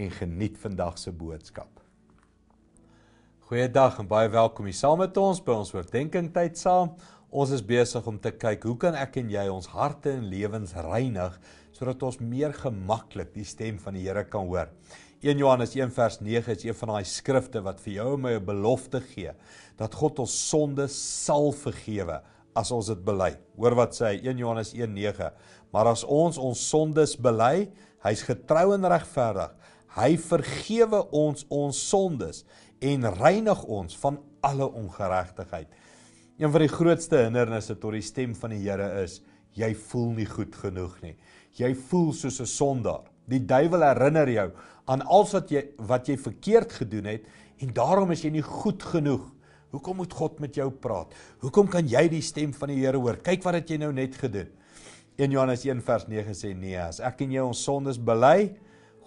en geniet vandag se boodskap. Goeiedag en baie welkom hier saam met ons by ons oordeenking tyd saam. Ons is besig om te kyk hoe kan ek en jy ons harte en lewens reinig sodat ons meer gemaklik die stem van die Here kan hoor. 1 Johannes 1 vers 9 is een van daai skrifte wat vir jou en my 'n belofte gee dat God ons sondes sal vergewe as ons dit bely. Hoor wat sê hy 1 Johannes 1:9. Maar as ons ons sondes bely, hy's getrou en regverdig Hy vergewe ons ons sondes en reinig ons van alle ongeregtigheid. Een van die grootste hindernisse tot die stem van die Here is jy voel nie goed genoeg nie. Jy voel soos 'n sondaar. Die duiwel herinner jou aan alles wat jy wat jy verkeerd gedoen het en daarom is jy nie goed genoeg. Hoekom moet God met jou praat? Hoekom kan jy die stem van die Here hoor? Kyk wat het jy nou net gedoen. 1 Johannes 1 vers 9 sê nee, as ek en jy ons sondes bely,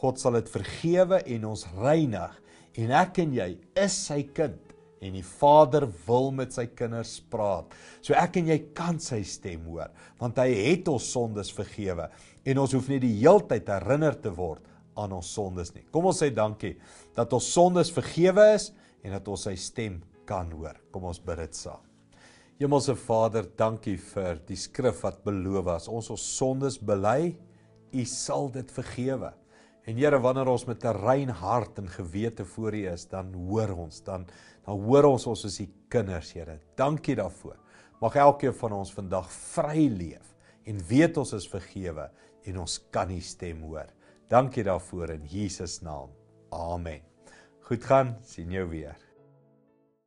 God sal dit vergewe en ons reinig. En ek en jy is sy kind en die Vader wil met sy kinders praat. So ek en jy kan sy stem hoor want hy het ons sondes vergewe en ons hoef nie die heeltyd herinner te word aan ons sondes nie. Kom ons sê dankie dat ons sondes vergewe is en dat ons sy stem kan hoor. Kom ons bid dit saam. Hemelse Vader, dankie vir die skrif wat beloof was. Ons ons sondes bely, U sal dit vergewe. En Here, wanneer ons met 'n rein hart en gewete voor U is, dan hoor ons, dan dan hoor ons ons is U kinders, Here. Dankie daarvoor. Mag elkeen van ons vandag vry leef en weet ons is vergewe en ons kan U stem hoor. Dankie daarvoor in Jesus naam. Amen. Goed gaan, sien jou weer.